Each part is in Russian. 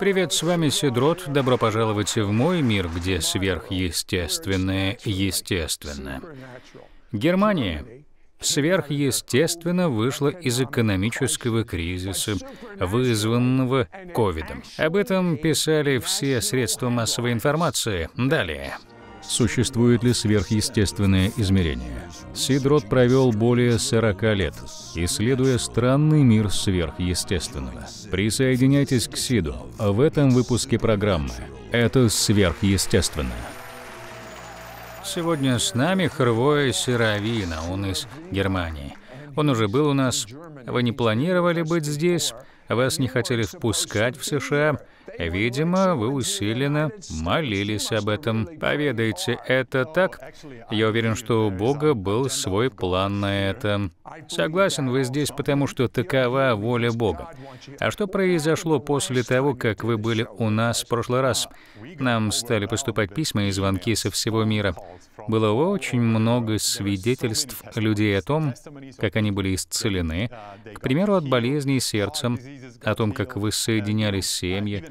Привет, с вами Сидрот. Добро пожаловать в мой мир, где сверхъестественное естественно. Германия сверхъестественно вышла из экономического кризиса, вызванного ковидом. Об этом писали все средства массовой информации. Далее существует ли сверхъестественное измерение. Сидрот провел более 40 лет, исследуя странный мир сверхъестественного. Присоединяйтесь к Сиду в этом выпуске программы. Это сверхъестественно. Сегодня с нами Хрвой Серовина, он из Германии. Он уже был у нас. Вы не планировали быть здесь, вас не хотели впускать в США, Видимо, вы усиленно молились об этом. Поведайте, это так? Я уверен, что у Бога был свой план на это. Согласен, вы здесь, потому что такова воля Бога. А что произошло после того, как вы были у нас в прошлый раз? Нам стали поступать письма и звонки со всего мира. Было очень много свидетельств людей о том, как они были исцелены, к примеру, от болезней сердцем, о том, как вы соединялись с семьей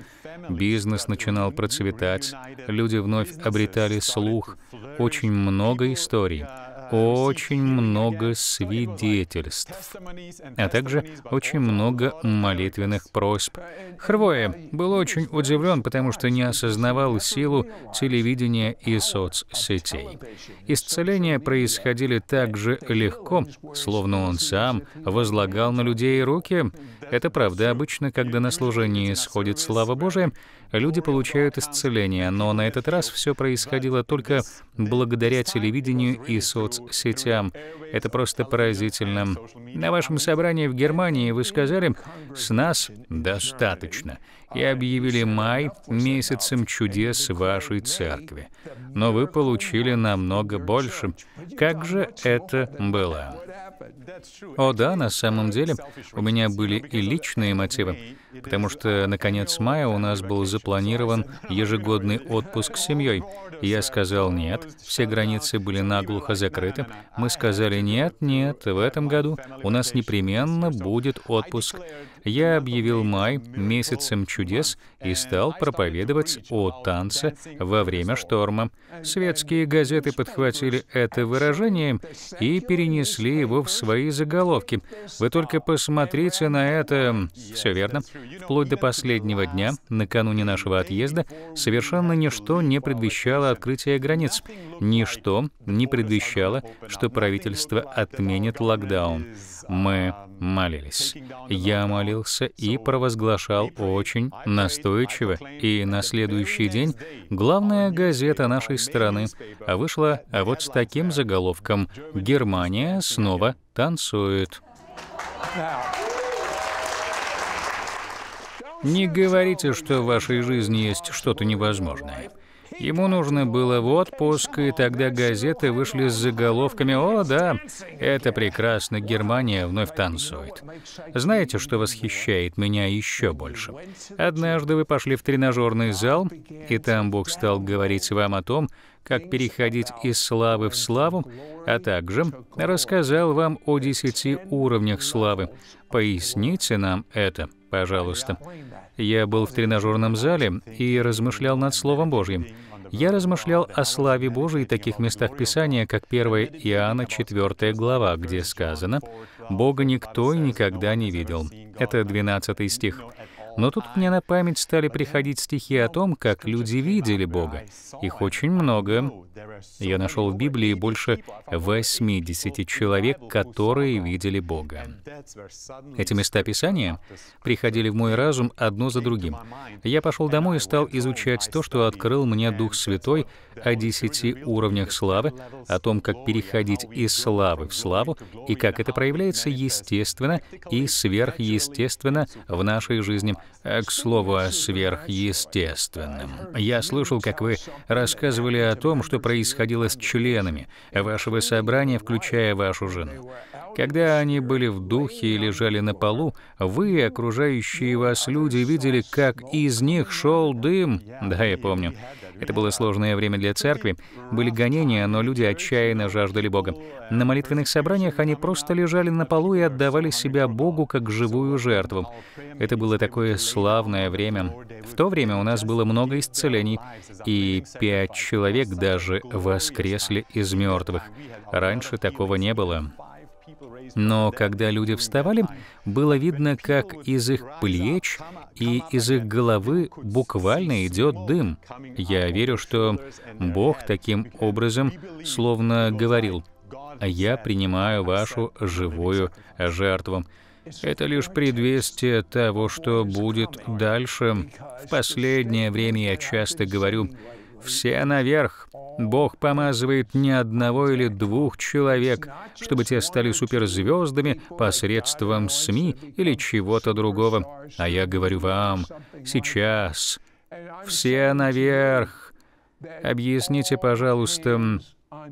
бизнес начинал процветать, люди вновь обретали слух, очень много историй, очень много свидетельств, а также очень много молитвенных просьб. Хрвое был очень удивлен, потому что не осознавал силу телевидения и соцсетей. Исцеления происходили так же легко, словно он сам возлагал на людей руки. Это правда, обычно, когда на служении исходит слава Божия, люди получают исцеление, но на этот раз все происходило только благодаря телевидению и соцсетям. Это просто поразительно. На вашем собрании в Германии вы сказали «С нас достаточно» и объявили май месяцем чудес вашей церкви. Но вы получили намного больше. Как же это было? О да, на самом деле у меня были и личные мотивы, потому что на конец мая у нас был запланирован ежегодный отпуск с семьей. Я сказал нет, все границы были наглухо закрыты. Мы сказали нет, нет, в этом году у нас непременно будет отпуск я объявил май месяцем чудес и стал проповедовать о танце во время шторма. Светские газеты подхватили это выражение и перенесли его в свои заголовки. Вы только посмотрите на это. Все верно. Вплоть до последнего дня, накануне нашего отъезда, совершенно ничто не предвещало открытие границ. Ничто не предвещало, что правительство отменит локдаун. Мы молились. Я молился молился и провозглашал очень настойчиво. И на следующий день главная газета нашей страны вышла а вот с таким заголовком «Германия снова танцует». Не говорите, что в вашей жизни есть что-то невозможное. Ему нужно было в отпуск, и тогда газеты вышли с заголовками «О, да, это прекрасно, Германия вновь танцует». Знаете, что восхищает меня еще больше? Однажды вы пошли в тренажерный зал, и там Бог стал говорить вам о том, как переходить из славы в славу, а также рассказал вам о десяти уровнях славы. Поясните нам это, пожалуйста. Я был в тренажерном зале и размышлял над Словом Божьим я размышлял о славе Божией в таких местах Писания, как 1 Иоанна 4 глава, где сказано «Бога никто и никогда не видел». Это 12 стих. Но тут мне на память стали приходить стихи о том, как люди видели Бога. Их очень много. Я нашел в Библии больше 80 человек, которые видели Бога. Эти места Писания приходили в мой разум одно за другим. Я пошел домой и стал изучать то, что открыл мне Дух Святой о десяти уровнях славы, о том, как переходить из славы в славу, и как это проявляется естественно и сверхъестественно в нашей жизни — Э, к слову о сверхъестественном. Я слышал, как вы рассказывали о том, что происходило с членами вашего собрания, включая вашу жену. Когда они были в духе и лежали на полу, вы, окружающие вас люди, видели, как из них шел дым. Да, я помню. Это было сложное время для церкви. Были гонения, но люди отчаянно жаждали Бога. На молитвенных собраниях они просто лежали на полу и отдавали себя Богу как живую жертву. Это было такое такое славное время. В то время у нас было много исцелений, и пять человек даже воскресли из мертвых. Раньше такого не было. Но когда люди вставали, было видно, как из их плеч и из их головы буквально идет дым. Я верю, что Бог таким образом словно говорил, «Я принимаю вашу живую жертву». Это лишь предвестие того, что будет дальше. В последнее время я часто говорю, все наверх. Бог помазывает не одного или двух человек, чтобы те стали суперзвездами посредством СМИ или чего-то другого. А я говорю вам, сейчас, все наверх. Объясните, пожалуйста,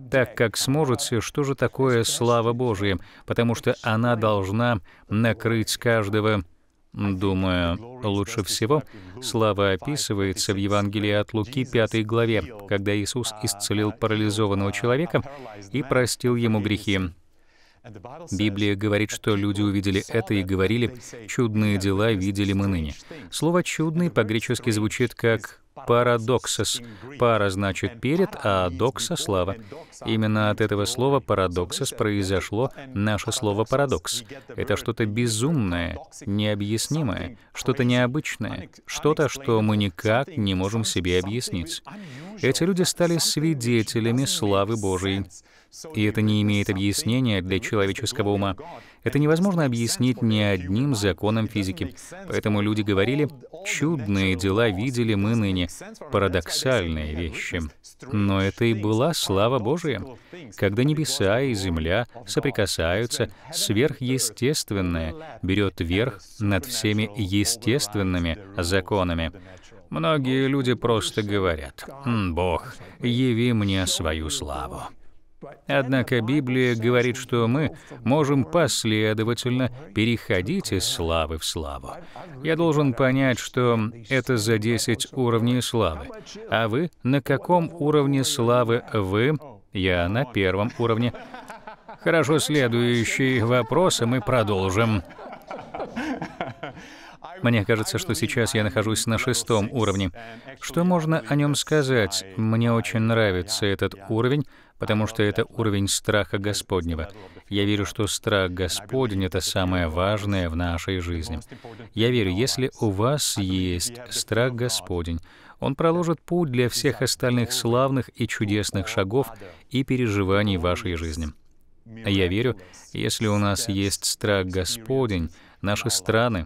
так, как сможет все, что же такое слава Божия, потому что она должна накрыть каждого. Думаю, лучше всего слава описывается в Евангелии от Луки 5 главе, когда Иисус исцелил парализованного человека и простил ему грехи. Библия говорит, что люди увидели это и говорили, «чудные дела видели мы ныне». Слово «чудный» по-гречески звучит как парадоксос. Пара значит перед, а докса — слава. Именно от этого слова парадоксос произошло наше слово парадокс. Это что-то безумное, необъяснимое, что-то необычное, что-то, что мы никак не можем себе объяснить. Эти люди стали свидетелями славы Божией. И это не имеет объяснения для человеческого ума. Это невозможно объяснить ни одним законом физики. Поэтому люди говорили, чудные дела видели мы ныне, парадоксальные вещи. Но это и была слава Божия, когда небеса и земля соприкасаются, сверхъестественное берет верх над всеми естественными законами. Многие люди просто говорят, «Бог, яви мне свою славу». Однако Библия говорит, что мы можем последовательно переходить из славы в славу. Я должен понять, что это за 10 уровней славы. А вы на каком уровне славы вы? Я на первом уровне. Хорошо, следующий вопрос, и мы продолжим. Мне кажется, что сейчас я нахожусь на шестом уровне. Что можно о нем сказать? Мне очень нравится этот уровень, потому что это уровень страха Господнего. Я верю, что страх Господень — это самое важное в нашей жизни. Я верю, если у вас есть страх Господень, он проложит путь для всех остальных славных и чудесных шагов и переживаний вашей жизни. Я верю, если у нас есть страх Господень, наши страны,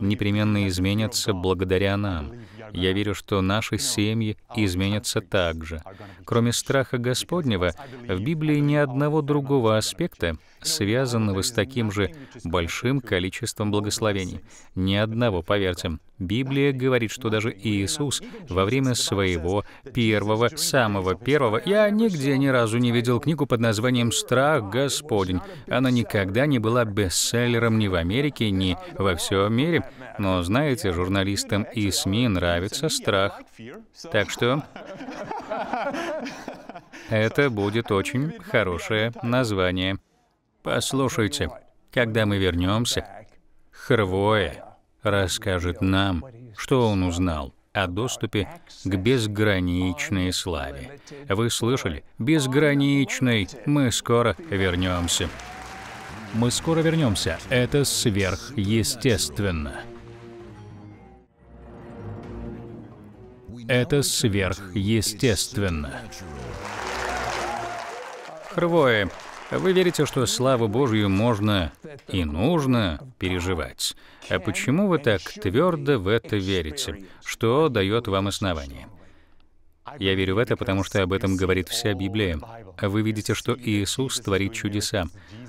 непременно изменятся благодаря нам. Я верю, что наши семьи изменятся также. Кроме страха Господнего, в Библии ни одного другого аспекта, связанного с таким же большим количеством благословений. Ни одного, поверьте. Библия говорит, что даже Иисус во время своего первого, самого первого, я нигде ни разу не видел книгу под названием «Страх Господень». Она никогда не была бестселлером ни в Америке, ни во всем мире. Но, знаете, журналистам и СМИ нравится страх. Так что это будет очень хорошее название. Послушайте, когда мы вернемся, Хрвое расскажет нам, что он узнал о доступе к безграничной славе. Вы слышали? Безграничной. Мы скоро вернемся. Мы скоро вернемся. Это сверхъестественно. Это сверхъестественно. Хрвое, вы верите, что славу Божью можно и нужно переживать. А почему вы так твердо в это верите? Что дает вам основание? Я верю в это, потому что об этом говорит вся Библия. Вы видите, что Иисус творит чудеса.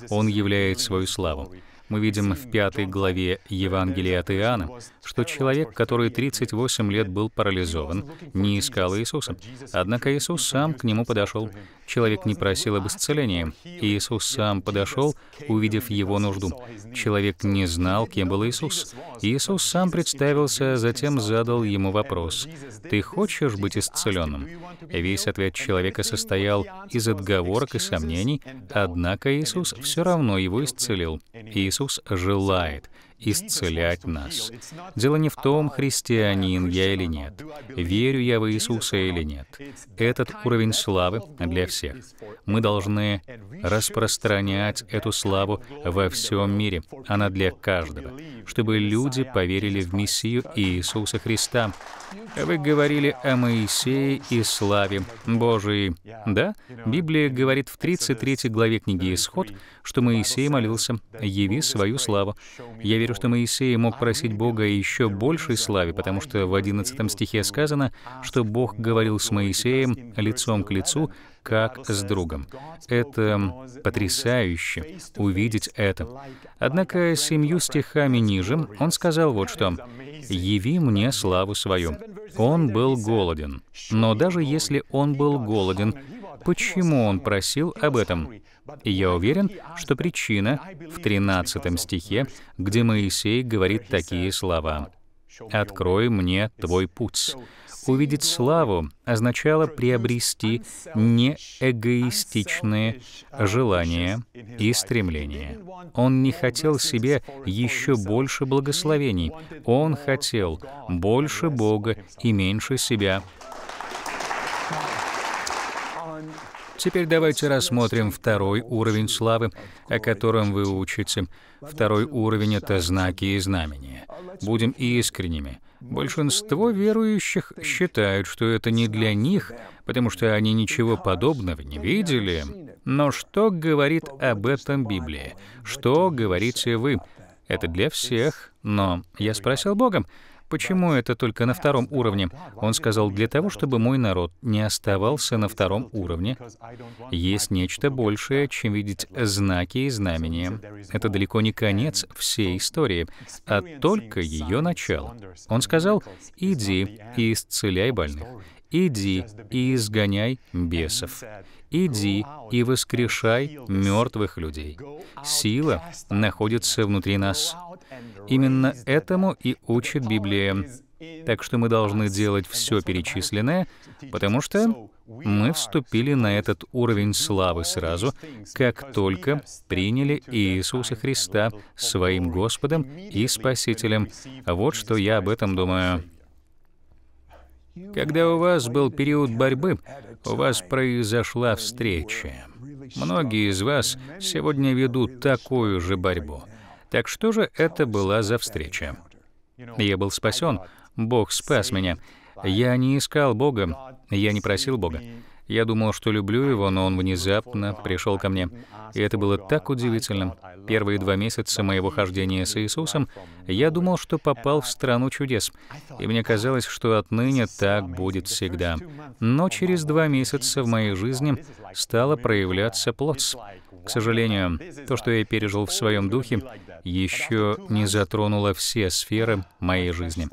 Он являет свою славу мы видим в пятой главе Евангелия от Иоанна, что человек, который 38 лет был парализован, не искал Иисуса. Однако Иисус сам к нему подошел, Человек не просил об исцелении. Иисус сам подошел, увидев его нужду. Человек не знал, кем был Иисус. Иисус сам представился, затем задал ему вопрос. «Ты хочешь быть исцеленным?» Весь ответ человека состоял из отговорок и сомнений, однако Иисус все равно его исцелил. Иисус желает исцелять нас. Дело не в том, христианин я или нет, верю я в Иисуса или нет. Этот уровень славы для всех. Мы должны распространять эту славу во всем мире. Она для каждого, чтобы люди поверили в Мессию Иисуса Христа. Вы говорили о Моисее и славе Божией. Да, Библия говорит в 33 главе книги «Исход», что Моисей молился «Яви свою славу». Я верю, что Моисей мог просить Бога еще большей славе, потому что в 11 стихе сказано, что Бог говорил с Моисеем лицом к лицу, как с другом. Это потрясающе увидеть это. Однако семью стихами ниже он сказал вот что. «Яви мне славу свою». Он был голоден. Но даже если он был голоден, почему он просил об этом? я уверен, что причина в 13 стихе, где Моисей говорит такие слова. «Открой мне твой путь». Увидеть славу означало приобрести неэгоистичные желания и стремления. Он не хотел себе еще больше благословений. Он хотел больше Бога и меньше себя. Теперь давайте рассмотрим второй уровень славы, о котором вы учите. Второй уровень — это знаки и знамения. Будем искренними. Большинство верующих считают, что это не для них, потому что они ничего подобного не видели. Но что говорит об этом Библия? Что говорите вы? Это для всех, но я спросил Бога, Почему это только на втором уровне? Он сказал, для того, чтобы мой народ не оставался на втором уровне, есть нечто большее, чем видеть знаки и знамения. Это далеко не конец всей истории, а только ее начало. Он сказал, иди и исцеляй больных, иди и изгоняй бесов, иди и воскрешай мертвых людей. Сила находится внутри нас. Именно этому и учит Библия. Так что мы должны делать все перечисленное, потому что мы вступили на этот уровень славы сразу, как только приняли Иисуса Христа своим Господом и Спасителем. Вот что я об этом думаю. Когда у вас был период борьбы, у вас произошла встреча. Многие из вас сегодня ведут такую же борьбу. Так что же это была за встреча? Я был спасен, Бог спас меня. Я не искал Бога, я не просил Бога. Я думал, что люблю его, но он внезапно пришел ко мне. И это было так удивительно. Первые два месяца моего хождения с Иисусом я думал, что попал в страну чудес. И мне казалось, что отныне так будет всегда. Но через два месяца в моей жизни стало проявляться плоть. К сожалению, то, что я пережил в своем духе, еще не затронуло все сферы моей жизни.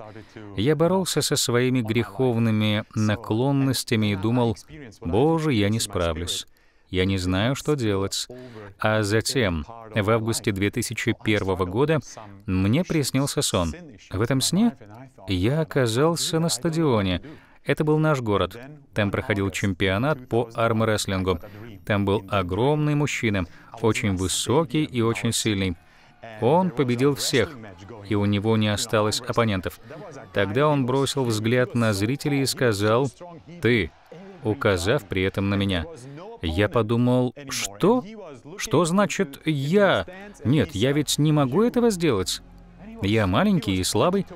Я боролся со своими греховными наклонностями и думал, «Боже, я не справлюсь». Я не знаю, что делать. А затем, в августе 2001 года, мне приснился сон. В этом сне я оказался на стадионе, это был наш город. Там проходил чемпионат по армрестлингу. Там был огромный мужчина, очень высокий и очень сильный. Он победил всех, и у него не осталось оппонентов. Тогда он бросил взгляд на зрителей и сказал «Ты», указав при этом на меня. Я подумал, что? Что значит «я»? Нет, я ведь не могу этого сделать. Я маленький и слабый,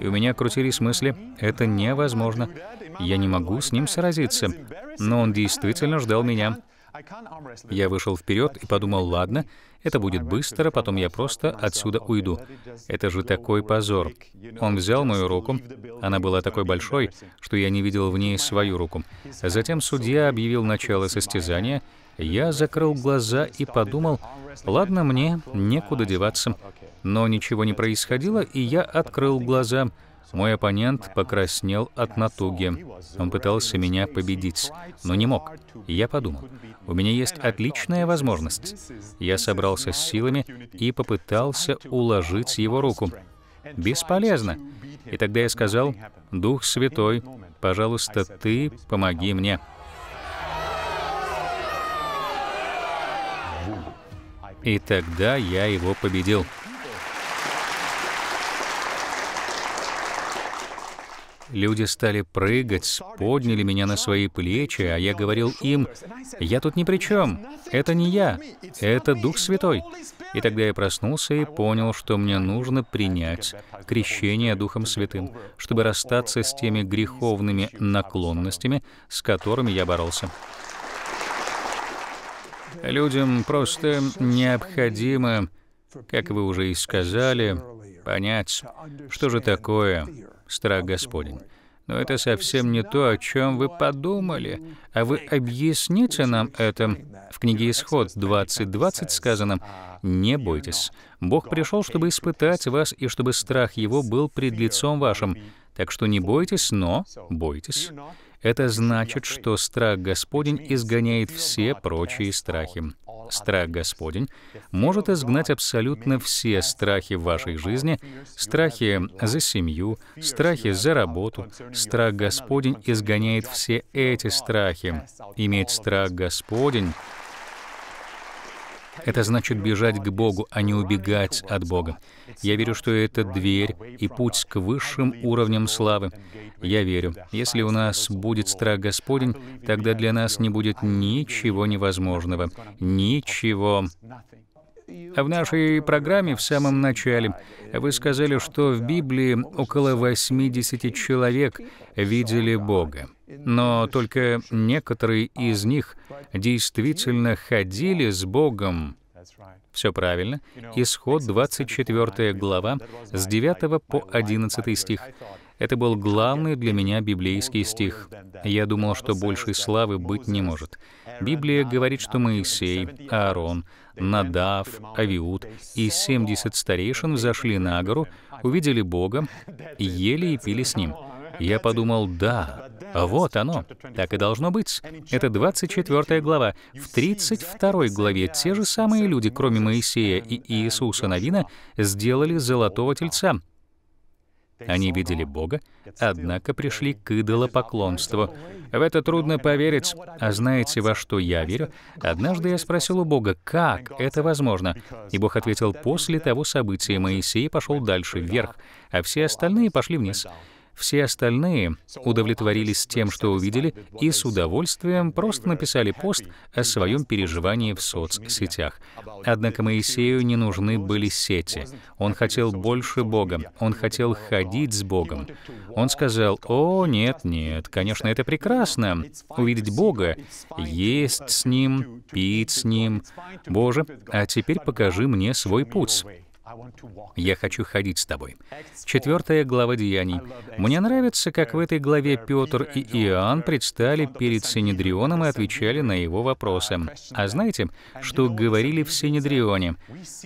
и у меня крутились мысли, это невозможно. Я не могу с ним сразиться. Но он действительно ждал меня. Я вышел вперед и подумал, ладно, это будет быстро, потом я просто отсюда уйду. Это же такой позор. Он взял мою руку, она была такой большой, что я не видел в ней свою руку. Затем судья объявил начало состязания, я закрыл глаза и подумал, ладно, мне некуда деваться. Но ничего не происходило, и я открыл глаза. Мой оппонент покраснел от натуги. Он пытался меня победить, но не мог. Я подумал, у меня есть отличная возможность. Я собрался с силами и попытался уложить его руку. Бесполезно. И тогда я сказал, «Дух Святой, пожалуйста, Ты помоги мне». И тогда я его победил. Люди стали прыгать, подняли меня на свои плечи, а я говорил им, «Я тут ни при чем, это не я, это Дух Святой». И тогда я проснулся и понял, что мне нужно принять крещение Духом Святым, чтобы расстаться с теми греховными наклонностями, с которыми я боролся. Людям просто необходимо, как вы уже и сказали, понять, что же такое страх Господень. Но это совсем не то, о чем вы подумали. А вы объясните нам это. В книге Исход 20.20 сказано, «Не бойтесь. Бог пришел, чтобы испытать вас, и чтобы страх Его был пред лицом вашим. Так что не бойтесь, но бойтесь. Это значит, что страх Господень изгоняет все прочие страхи. Страх Господень может изгнать абсолютно все страхи в вашей жизни, страхи за семью, страхи за работу. Страх Господень изгоняет все эти страхи. Иметь страх Господень это значит бежать к Богу, а не убегать от Бога. Я верю, что это дверь и путь к высшим уровням славы. Я верю, если у нас будет страх Господень, тогда для нас не будет ничего невозможного, ничего в нашей программе в самом начале вы сказали, что в Библии около 80 человек видели Бога, но только некоторые из них действительно ходили с Богом. Все правильно. Исход 24 глава с 9 по 11 стих. Это был главный для меня библейский стих. Я думал, что большей славы быть не может. Библия говорит, что Моисей, Аарон, Надав, Авиуд и 70 старейшин взошли на гору, увидели Бога, ели и пили с Ним. Я подумал, да, вот оно, так и должно быть. Это 24 глава. В 32 главе те же самые люди, кроме Моисея и Иисуса Новина, сделали золотого тельца, они видели Бога, однако пришли к идолопоклонству. В это трудно поверить. А знаете, во что я верю? Однажды я спросил у Бога, как это возможно? И Бог ответил, после того события Моисей пошел дальше, вверх, а все остальные пошли вниз. Все остальные удовлетворились тем, что увидели, и с удовольствием просто написали пост о своем переживании в соцсетях. Однако Моисею не нужны были сети. Он хотел больше Бога, он хотел ходить с Богом. Он сказал, «О, нет, нет, конечно, это прекрасно, увидеть Бога, есть с Ним, пить с Ним. Боже, а теперь покажи мне свой путь». Я хочу ходить с тобой. Четвертая глава Деяний. Мне нравится, как в этой главе Петр и Иоанн предстали перед Синедрионом и отвечали на его вопросы. А знаете, что говорили в Синедрионе?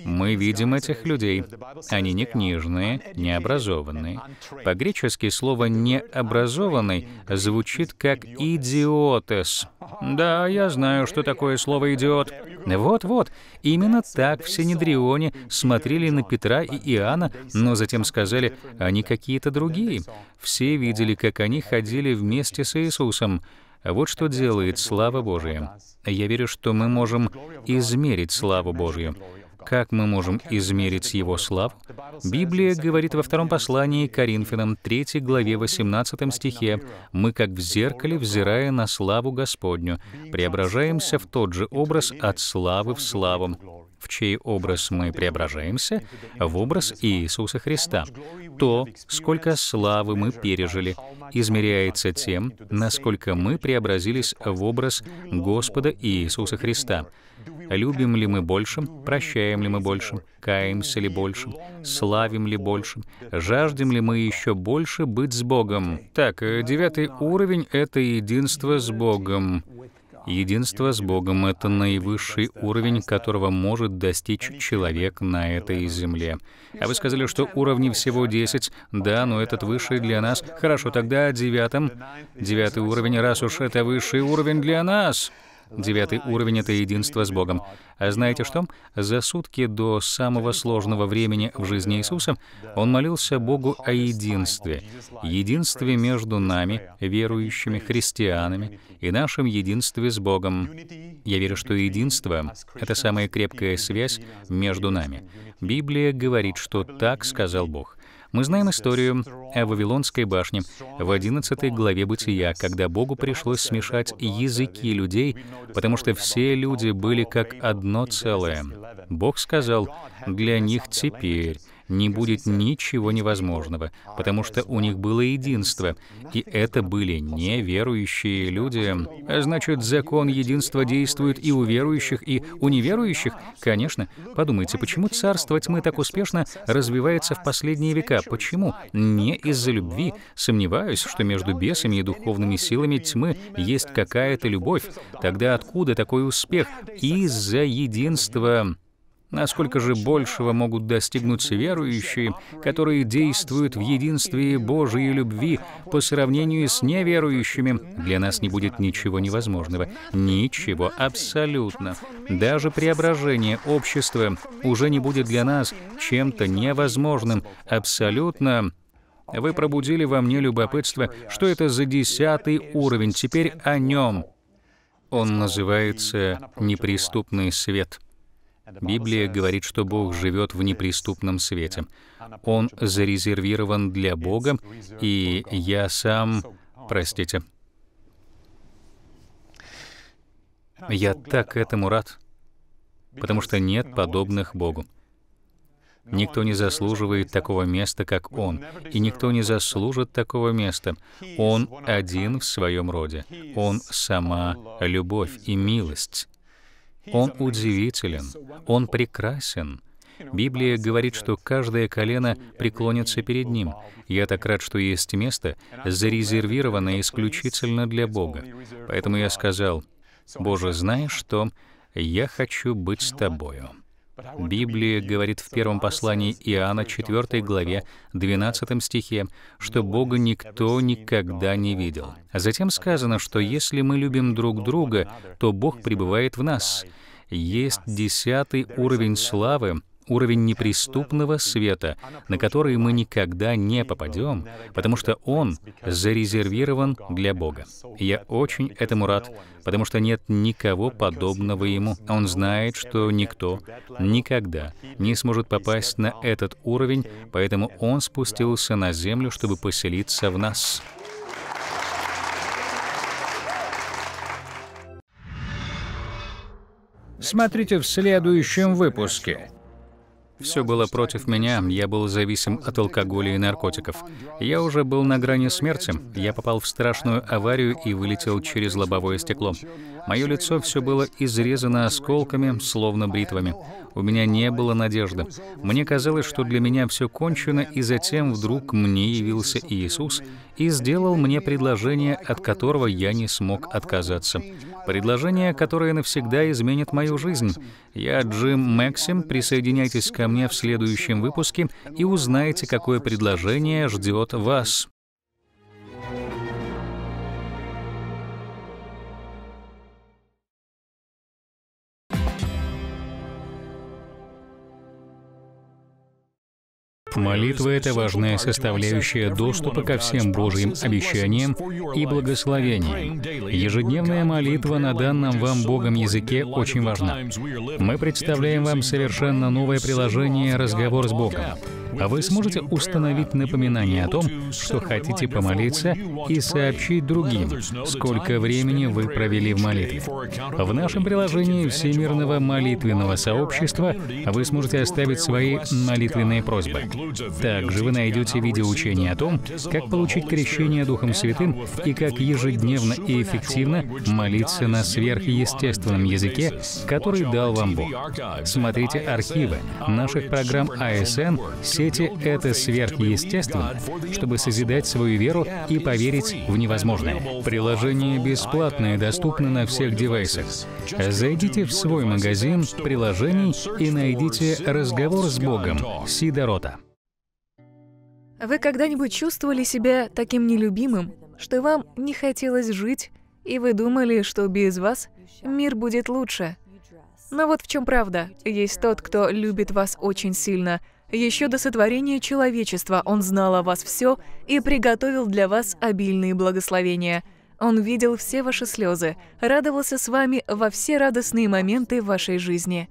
Мы видим этих людей. Они не книжные, не образованные. По-гречески слово «необразованный» звучит как «идиотес». Да, я знаю, что такое слово «идиот». Вот-вот, именно так в Синедрионе смотрели смотрели на Петра и Иоанна, но затем сказали, они какие-то другие. Все видели, как они ходили вместе с Иисусом. Вот что делает слава Божия. Я верю, что мы можем измерить славу Божью. Как мы можем измерить Его славу? Библия говорит во втором послании Коринфянам 3 главе 18 стихе, «Мы, как в зеркале, взирая на славу Господню, преображаемся в тот же образ от славы в славу, в чей образ мы преображаемся, в образ Иисуса Христа. То, сколько славы мы пережили, измеряется тем, насколько мы преобразились в образ Господа Иисуса Христа. Любим ли мы больше, прощаем ли мы больше, каемся ли больше, славим ли больше, жаждем ли мы еще больше быть с Богом. Так, э, девятый уровень — это единство с Богом. Единство с Богом — это наивысший уровень, которого может достичь человек на этой земле. А вы сказали, что уровней всего 10. Да, но этот высший для нас. Хорошо, тогда о девятом. Девятый уровень, раз уж это высший уровень для нас. Девятый уровень — это единство с Богом. А знаете что? За сутки до самого сложного времени в жизни Иисуса он молился Богу о единстве. Единстве между нами, верующими христианами, и нашем единстве с Богом. Я верю, что единство — это самая крепкая связь между нами. Библия говорит, что так сказал Бог. Мы знаем историю о Вавилонской башне в 11 главе Бытия, когда Богу пришлось смешать языки людей, потому что все люди были как одно целое. Бог сказал, «Для них теперь не будет ничего невозможного, потому что у них было единство, и это были неверующие люди. А значит, закон единства действует и у верующих, и у неверующих? Конечно. Подумайте, почему царство тьмы так успешно развивается в последние века? Почему? Не из-за любви. Сомневаюсь, что между бесами и духовными силами тьмы есть какая-то любовь. Тогда откуда такой успех? Из-за единства. Насколько же большего могут достигнуть верующие, которые действуют в единстве Божьей любви по сравнению с неверующими? Для нас не будет ничего невозможного. Ничего, абсолютно. Даже преображение общества уже не будет для нас чем-то невозможным. Абсолютно вы пробудили во мне любопытство, что это за десятый уровень, теперь о нем. Он называется «Неприступный свет». Библия говорит, что Бог живет в неприступном свете. Он зарезервирован для Бога, и я сам... Простите. Я так этому рад, потому что нет подобных Богу. Никто не заслуживает такого места, как Он, и никто не заслужит такого места. Он один в своем роде. Он сама любовь и милость. Он удивителен, Он прекрасен. Библия говорит, что каждое колено преклонится перед Ним. Я так рад, что есть место, зарезервированное исключительно для Бога. Поэтому я сказал, «Боже, знаешь что? Я хочу быть с Тобою». Библия говорит в первом послании Иоанна, 4 главе, 12 стихе, что Бога никто никогда не видел. А затем сказано, что если мы любим друг друга, то Бог пребывает в нас. Есть десятый уровень славы, уровень неприступного света, на который мы никогда не попадем, потому что он зарезервирован для Бога. И я очень этому рад, потому что нет никого подобного ему. Он знает, что никто никогда не сможет попасть на этот уровень, поэтому он спустился на землю, чтобы поселиться в нас. Смотрите в следующем выпуске. Все было против меня, я был зависим от алкоголя и наркотиков. Я уже был на грани смерти, я попал в страшную аварию и вылетел через лобовое стекло. Мое лицо все было изрезано осколками, словно бритвами. У меня не было надежды. Мне казалось, что для меня все кончено, и затем вдруг мне явился Иисус и сделал мне предложение, от которого я не смог отказаться. Предложение, которое навсегда изменит мою жизнь. Я Джим Максим, присоединяйтесь ко мне в следующем выпуске и узнайте, какое предложение ждет вас. Молитва — это важная составляющая доступа ко всем Божьим обещаниям и благословениям. Ежедневная молитва на данном вам Богом языке очень важна. Мы представляем вам совершенно новое приложение «Разговор с Богом» а вы сможете установить напоминание о том, что хотите помолиться и сообщить другим, сколько времени вы провели в молитве. В нашем приложении Всемирного молитвенного сообщества вы сможете оставить свои молитвенные просьбы. Также вы найдете видеоучение о том, как получить крещение Духом Святым и как ежедневно и эффективно молиться на сверхъестественном языке, который дал вам Бог. Смотрите архивы наших программ АСН, серии делаете это сверхъестественно, чтобы созидать свою веру и поверить в невозможное. Приложение бесплатное, доступно на всех девайсах. Зайдите в свой магазин приложений и найдите «Разговор с Богом» Сидорота. Вы когда-нибудь чувствовали себя таким нелюбимым, что вам не хотелось жить, и вы думали, что без вас мир будет лучше? Но вот в чем правда. Есть тот, кто любит вас очень сильно – еще до сотворения человечества Он знал о вас все и приготовил для вас обильные благословения. Он видел все ваши слезы, радовался с вами во все радостные моменты вашей жизни.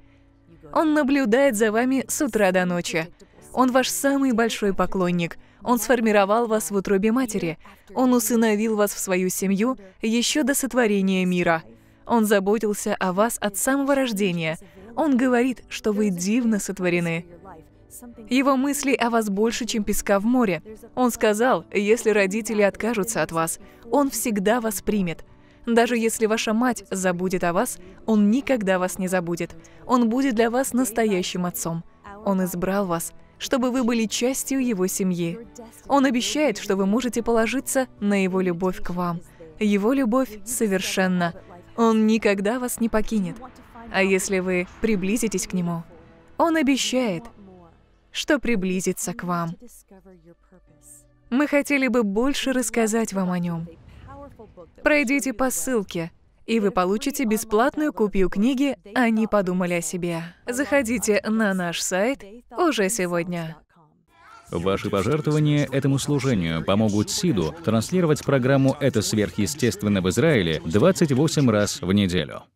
Он наблюдает за вами с утра до ночи. Он ваш самый большой поклонник. Он сформировал вас в утробе матери. Он усыновил вас в свою семью еще до сотворения мира. Он заботился о вас от самого рождения. Он говорит, что вы дивно сотворены. Его мысли о вас больше, чем песка в море. Он сказал, если родители откажутся от вас, он всегда вас примет. Даже если ваша мать забудет о вас, он никогда вас не забудет. Он будет для вас настоящим отцом. Он избрал вас, чтобы вы были частью его семьи. Он обещает, что вы можете положиться на его любовь к вам. Его любовь совершенна. Он никогда вас не покинет. А если вы приблизитесь к нему, он обещает – что приблизится к вам. Мы хотели бы больше рассказать вам о нем. Пройдите по ссылке, и вы получите бесплатную копию книги «Они подумали о себе». Заходите на наш сайт уже сегодня. Ваши пожертвования этому служению помогут СИДу транслировать программу «Это сверхъестественно» в Израиле 28 раз в неделю.